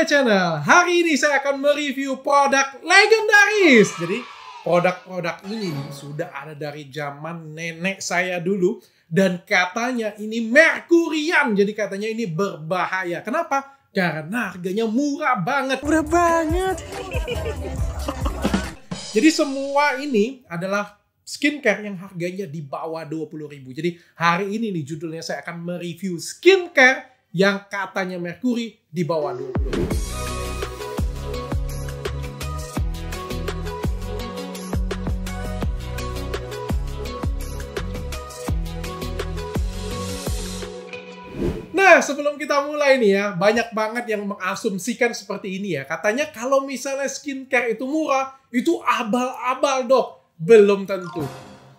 my channel. Hari ini saya akan mereview produk legendaris. Jadi produk-produk ini sudah ada dari zaman nenek saya dulu. Dan katanya ini merkurian. Jadi katanya ini berbahaya. Kenapa? Karena harganya murah banget. Murah banget. Jadi semua ini adalah skincare yang harganya di bawah 20.000 ribu. Jadi hari ini nih judulnya saya akan mereview skincare yang katanya merkuri di bawah 20. Nah, sebelum kita mulai nih ya, banyak banget yang mengasumsikan seperti ini ya. Katanya kalau misalnya skincare itu murah, itu abal-abal dok. Belum tentu.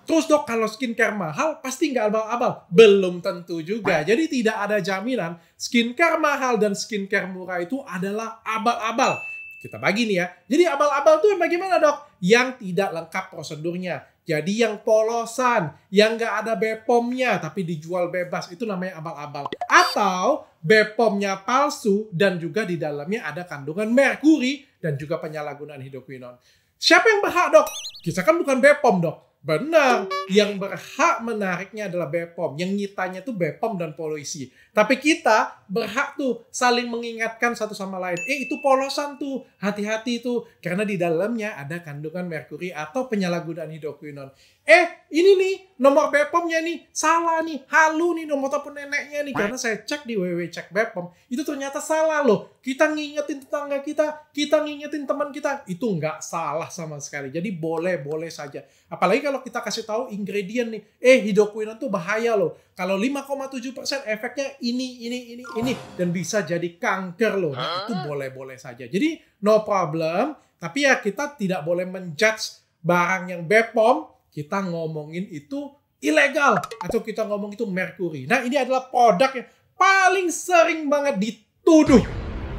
Terus dok kalau skincare mahal pasti nggak abal-abal? Belum tentu juga. Ah. Jadi tidak ada jaminan skincare mahal dan skincare murah itu adalah abal-abal. Kita bagi nih ya. Jadi abal-abal itu yang bagaimana dok? Yang tidak lengkap prosedurnya. Jadi yang polosan, yang nggak ada Bepomnya tapi dijual bebas itu namanya abal-abal. Atau Bepomnya palsu dan juga di dalamnya ada kandungan merkuri dan juga penyalahgunaan hidroquinon. Siapa yang berhak dok? Kita kan bukan Bepom dok. Benar, yang berhak menariknya adalah BPOM, yang nyitanya itu BPOM dan polisi. Tapi kita berhak tuh saling mengingatkan satu sama lain. Eh itu polosan tuh, hati-hati tuh. Karena di dalamnya ada kandungan merkuri atau penyalahgunaan hidroquinon. Eh ini nih nomor Bepomnya nih salah nih, halu nih nomor telepon neneknya nih. Karena saya cek di WW cek Bepom, itu ternyata salah loh. Kita ngingetin tetangga kita, kita ngingetin teman kita, itu nggak salah sama sekali. Jadi boleh-boleh saja. Apalagi kalau kita kasih tahu ingredient nih, eh hidroquinon tuh bahaya loh. Kalau 5,7% efeknya ini ini ini ini dan bisa jadi kanker loh. Nah, itu boleh-boleh saja. Jadi no problem, tapi ya kita tidak boleh menjudge barang yang Bepom, kita ngomongin itu ilegal atau kita ngomong itu merkuri. Nah, ini adalah produk yang paling sering banget dituduh.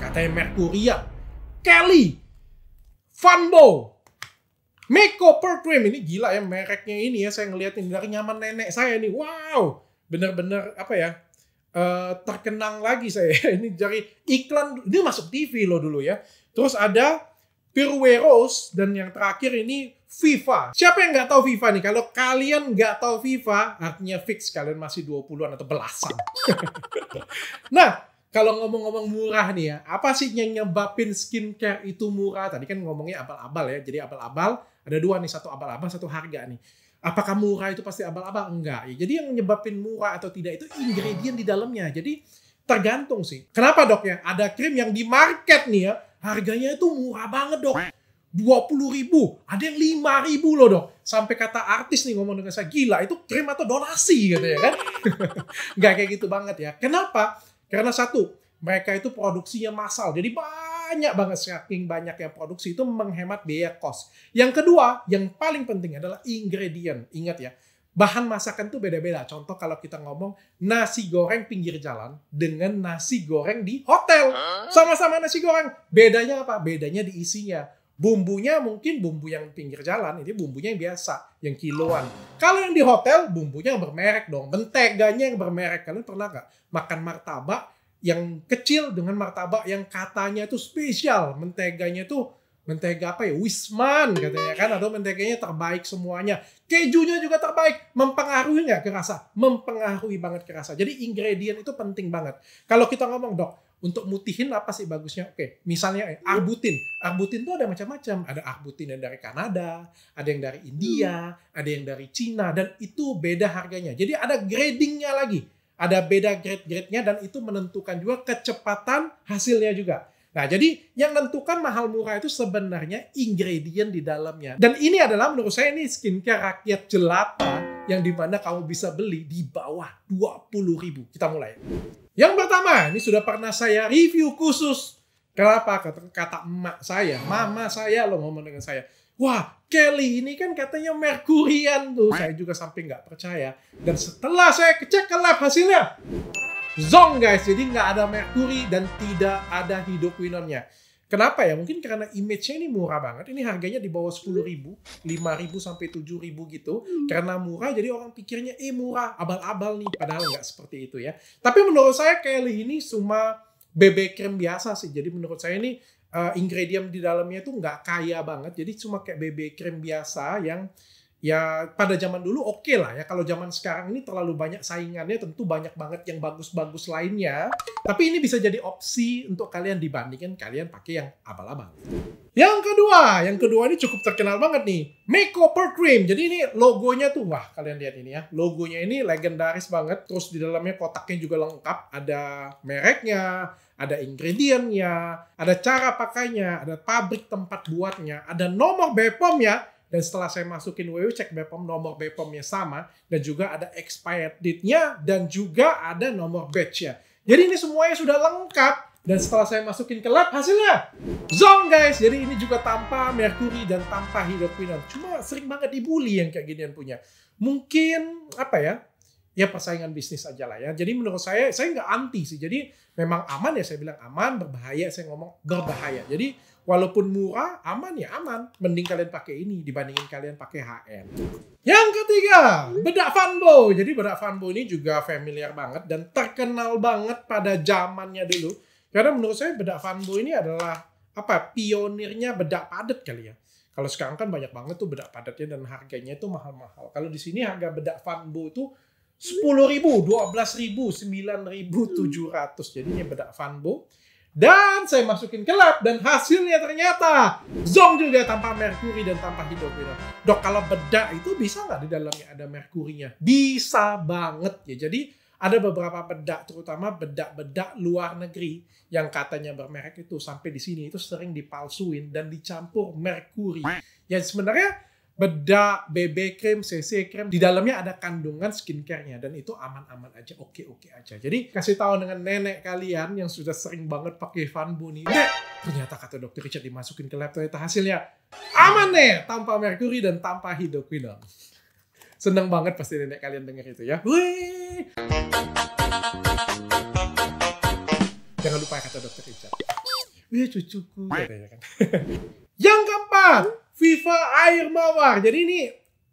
Katanya Merkuria, ya. Kelly, Funbo, Meko Cream Ini gila ya mereknya ini ya. Saya ngeliatin dari nyaman nenek saya ini. Wow, bener-bener apa ya uh, terkenang lagi saya ini dari iklan ini masuk TV loh dulu ya terus ada Pirueros dan yang terakhir ini FIFA. Siapa yang nggak tahu FIFA nih? Kalau kalian nggak tahu FIFA, artinya fix kalian masih 20-an atau belasan. nah, kalau ngomong-ngomong murah nih ya, apa sih yang nyebabin skincare itu murah? Tadi kan ngomongnya abal-abal ya, jadi abal-abal ada dua nih, satu abal-abal, satu harga nih apakah murah itu pasti abal-abal enggak ya jadi yang nyebabin murah atau tidak itu ingredient di dalamnya jadi tergantung sih kenapa dok ya ada krim yang di market nih ya harganya itu murah banget dok dua puluh ribu, ada yang lima ribu loh dok. Sampai kata artis nih ngomong dengan saya, gila itu krim atau donasi gitu ya kan. Nggak kayak gitu banget ya. Kenapa? Karena satu, mereka itu produksinya massal. Jadi banyak banyak banget saking yang produksi itu menghemat biaya kos. Yang kedua, yang paling penting adalah ingredient. Ingat ya, bahan masakan itu beda-beda. Contoh kalau kita ngomong nasi goreng pinggir jalan dengan nasi goreng di hotel. Sama-sama nasi goreng, bedanya apa? Bedanya di isinya. Bumbunya mungkin bumbu yang pinggir jalan, ini bumbunya yang biasa, yang kiloan. Kalau yang di hotel, bumbunya yang bermerek dong. Menteganya yang bermerek. Kalian pernah nggak makan martabak yang kecil dengan martabak yang katanya itu spesial menteganya itu mentega apa ya wisman katanya kan atau menteganya terbaik semuanya kejunya juga terbaik mempengaruhi nggak kerasa mempengaruhi banget kerasa jadi ingredient itu penting banget kalau kita ngomong dok untuk mutihin apa sih bagusnya? Oke, misalnya eh, arbutin. Arbutin tuh ada macam-macam. Ada arbutin yang dari Kanada, ada yang dari India, ada yang dari Cina, dan itu beda harganya. Jadi ada gradingnya lagi ada beda grade gradenya dan itu menentukan juga kecepatan hasilnya juga. Nah, jadi yang menentukan mahal murah itu sebenarnya ingredient di dalamnya. Dan ini adalah menurut saya ini skincare rakyat jelata yang dimana kamu bisa beli di bawah 20 ribu. Kita mulai. Yang pertama, ini sudah pernah saya review khusus. Kenapa? Kata, emak saya, mama saya lo ngomong dengan saya wah Kelly ini kan katanya merkurian tuh. Saya juga sampai nggak percaya. Dan setelah saya cek ke lab hasilnya, zong guys. Jadi nggak ada merkuri dan tidak ada hidroquinonnya. Kenapa ya? Mungkin karena image-nya ini murah banget. Ini harganya di bawah sepuluh ribu, lima ribu sampai tujuh ribu gitu. Hmm. Karena murah, jadi orang pikirnya, eh murah, abal-abal nih. Padahal nggak seperti itu ya. Tapi menurut saya Kelly ini cuma BB krim biasa sih. Jadi menurut saya ini uh, ingredient di dalamnya itu nggak kaya banget. Jadi cuma kayak BB cream biasa yang ya pada zaman dulu oke okay lah ya. Kalau zaman sekarang ini terlalu banyak saingannya tentu banyak banget yang bagus-bagus lainnya. Tapi ini bisa jadi opsi untuk kalian dibandingkan kalian pakai yang abal-abal. Yang kedua, yang kedua ini cukup terkenal banget nih. Makeover Cream. Jadi ini logonya tuh, wah kalian lihat ini ya. Logonya ini legendaris banget. Terus di dalamnya kotaknya juga lengkap. Ada mereknya, ada ingredientnya, ada cara pakainya, ada pabrik tempat buatnya, ada nomor BPOM-nya, dan setelah saya masukin WU cek BPOM nomor BPOM-nya sama dan juga ada expired date-nya dan juga ada nomor batch-nya. Jadi ini semuanya sudah lengkap dan setelah saya masukin ke lab hasilnya zong guys. Jadi ini juga tanpa merkuri dan tanpa hidroquinone. Cuma sering banget dibully yang kayak ginian punya. Mungkin apa ya? ya persaingan bisnis aja lah ya. Jadi menurut saya saya nggak anti sih. Jadi memang aman ya saya bilang aman, berbahaya saya ngomong berbahaya. Jadi walaupun murah aman ya aman. Mending kalian pakai ini dibandingin kalian pakai HM. Yang ketiga bedak fanbo. Jadi bedak fanbo ini juga familiar banget dan terkenal banget pada zamannya dulu. Karena menurut saya bedak fanbo ini adalah apa pionirnya bedak padat kali ya. Kalau sekarang kan banyak banget tuh bedak padatnya dan harganya itu mahal-mahal. Kalau di sini harga bedak fanbo itu sepuluh ribu, dua belas ribu, sembilan ribu hmm. tujuh ratus. ini bedak Vanbo. Dan saya masukin ke lab dan hasilnya ternyata zong juga tanpa merkuri dan tanpa hidrogen. Dok kalau bedak itu bisa nggak di dalamnya ada merkurinya? Bisa banget ya. Jadi ada beberapa bedak terutama bedak-bedak luar negeri yang katanya bermerek itu sampai di sini itu sering dipalsuin dan dicampur merkuri. Ya sebenarnya bedak, BB cream, CC cream, di dalamnya ada kandungan skincarenya dan itu aman-aman aja, oke-oke aja. Jadi kasih tahu dengan nenek kalian yang sudah sering banget pakai fanbun. ini. Dek, ternyata kata dokter Richard dimasukin ke lab ternyata hasilnya aman nih, tanpa merkuri dan tanpa hidroquinone. Seneng banget pasti nenek kalian denger itu ya. Wih. Jangan lupa ya, kata dokter Richard. Wih cucuku. Ya, kan? yang keempat, Viva Air Mawar. Jadi ini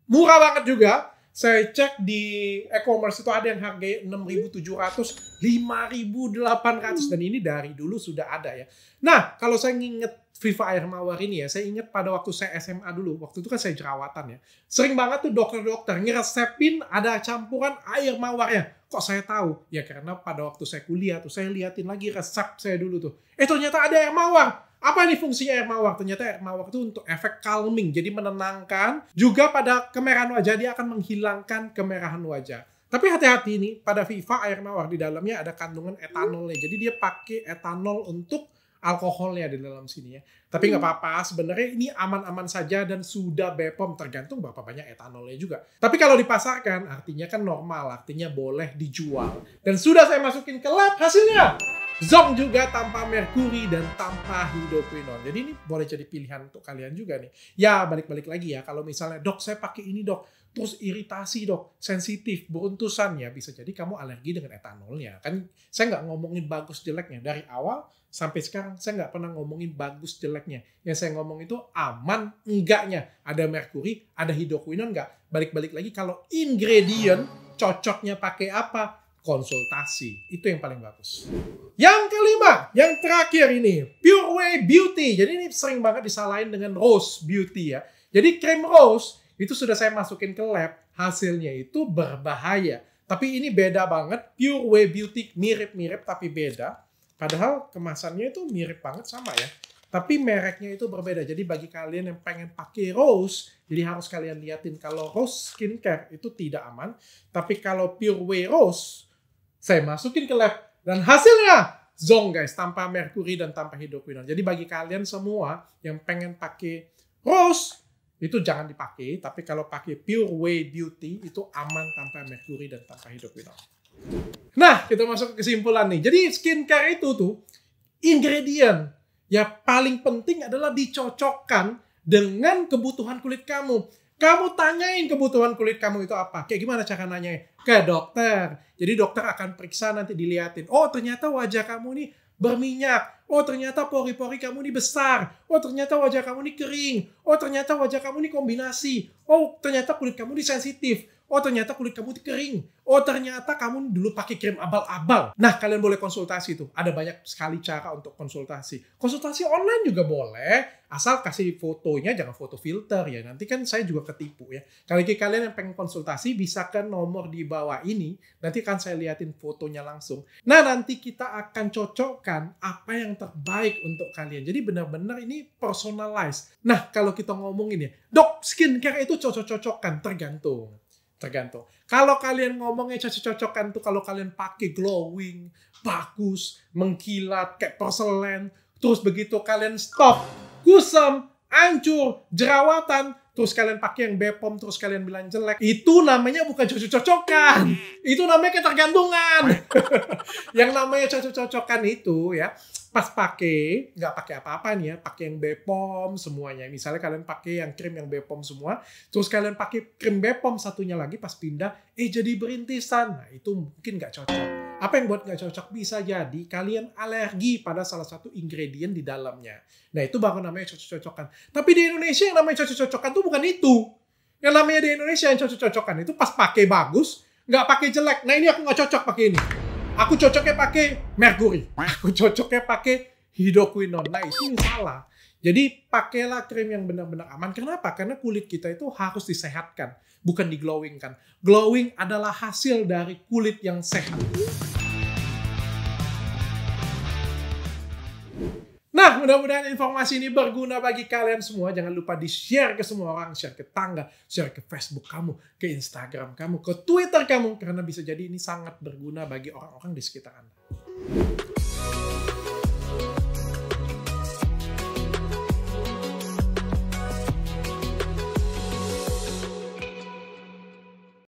murah banget juga. Saya cek di e-commerce itu ada yang harganya 6.700, 5.800 dan ini dari dulu sudah ada ya. Nah, kalau saya nginget Viva Air Mawar ini ya, saya ingat pada waktu saya SMA dulu, waktu itu kan saya jerawatan ya. Sering banget tuh dokter-dokter ngeresepin ada campuran air Mawar ya. Kok saya tahu? Ya karena pada waktu saya kuliah tuh saya liatin lagi resep saya dulu tuh. Eh ternyata ada air mawar. Apa ini fungsinya air mawar? Ternyata air mawar itu untuk efek calming, jadi menenangkan. Juga pada kemerahan wajah, dia akan menghilangkan kemerahan wajah. Tapi hati-hati nih, pada Viva air mawar di dalamnya ada kandungan etanolnya. Jadi dia pakai etanol untuk alkoholnya di dalam sini ya. Tapi nggak hmm. apa-apa, sebenarnya ini aman-aman saja dan sudah BPOM e tergantung berapa banyak etanolnya juga. Tapi kalau dipasarkan artinya kan normal, artinya boleh dijual. Dan sudah saya masukin ke lab hasilnya. Zong juga tanpa merkuri dan tanpa hidroquinon. Jadi ini boleh jadi pilihan untuk kalian juga nih. Ya balik-balik lagi ya kalau misalnya dok saya pakai ini dok terus iritasi dok sensitif beruntusan ya bisa jadi kamu alergi dengan etanolnya kan saya nggak ngomongin bagus jeleknya dari awal sampai sekarang saya nggak pernah ngomongin bagus jeleknya yang saya ngomong itu aman enggaknya ada merkuri ada hidroquinon nggak balik-balik lagi kalau ingredient cocoknya pakai apa konsultasi. Itu yang paling bagus. Yang kelima, yang terakhir ini, Pure Way Beauty. Jadi ini sering banget disalahin dengan Rose Beauty ya. Jadi krim rose itu sudah saya masukin ke lab, hasilnya itu berbahaya. Tapi ini beda banget, Pure Way Beauty mirip-mirip tapi beda. Padahal kemasannya itu mirip banget sama ya. Tapi mereknya itu berbeda. Jadi bagi kalian yang pengen pakai rose, jadi harus kalian liatin kalau rose skincare itu tidak aman. Tapi kalau Pure Way Rose saya masukin ke lab dan hasilnya zong guys tanpa merkuri dan tanpa hidroquinon. Jadi bagi kalian semua yang pengen pakai rose itu jangan dipakai, tapi kalau pakai pure way beauty itu aman tanpa merkuri dan tanpa hidroquinon. Nah, kita masuk ke kesimpulan nih. Jadi skincare itu tuh ingredient ya paling penting adalah dicocokkan dengan kebutuhan kulit kamu. Kamu tanyain kebutuhan kulit kamu itu apa. Kayak gimana cara nanya? ke dokter. Jadi dokter akan periksa nanti diliatin. Oh ternyata wajah kamu ini berminyak. Oh ternyata pori-pori kamu ini besar. Oh ternyata wajah kamu ini kering. Oh ternyata wajah kamu ini kombinasi. Oh ternyata kulit kamu ini sensitif. Oh ternyata kulit kamu kering. Oh ternyata kamu dulu pakai krim abal-abal. Nah kalian boleh konsultasi tuh. Ada banyak sekali cara untuk konsultasi. Konsultasi online juga boleh. Asal kasih fotonya jangan foto filter ya. Nanti kan saya juga ketipu ya. Kalau kalian yang pengen konsultasi bisa ke nomor di bawah ini. Nanti kan saya liatin fotonya langsung. Nah nanti kita akan cocokkan apa yang terbaik untuk kalian. Jadi benar-benar ini personalized. Nah kalau kita ngomongin ya. Dok skincare itu cocok cocokkan tergantung tergantung. Kalau kalian ngomongnya cocok-cocokan tuh kalau kalian pakai glowing, bagus, mengkilat kayak porselen, terus begitu kalian stop, kusam, hancur, jerawatan, terus kalian pakai yang Bepom, terus kalian bilang jelek, itu namanya bukan cocok-cocokan. Itu namanya ketergantungan. yang namanya cocok-cocokan itu ya, pas pakai nggak pakai apa-apa nih ya pakai yang Bepom semuanya misalnya kalian pakai yang krim yang Bepom semua terus kalian pakai krim Bepom satunya lagi pas pindah eh jadi berintisan nah itu mungkin nggak cocok apa yang buat nggak cocok bisa jadi kalian alergi pada salah satu ingredient di dalamnya nah itu baru namanya cocok-cocokan tapi di Indonesia yang namanya cocok-cocokan tuh bukan itu yang namanya di Indonesia yang cocok-cocokan itu pas pakai bagus nggak pakai jelek nah ini aku nggak cocok pakai ini Aku cocoknya pakai mercury. Aku cocoknya pakai hidroquinone. Nah, itu salah. Jadi pakailah krim yang benar-benar aman. Kenapa? Karena kulit kita itu harus disehatkan, bukan diglowingkan. Glowing adalah hasil dari kulit yang sehat. Nah, mudah-mudahan informasi ini berguna bagi kalian semua. Jangan lupa di-share ke semua orang, share ke tangga, share ke Facebook kamu, ke Instagram kamu, ke Twitter kamu karena bisa jadi ini sangat berguna bagi orang-orang di sekitar Anda.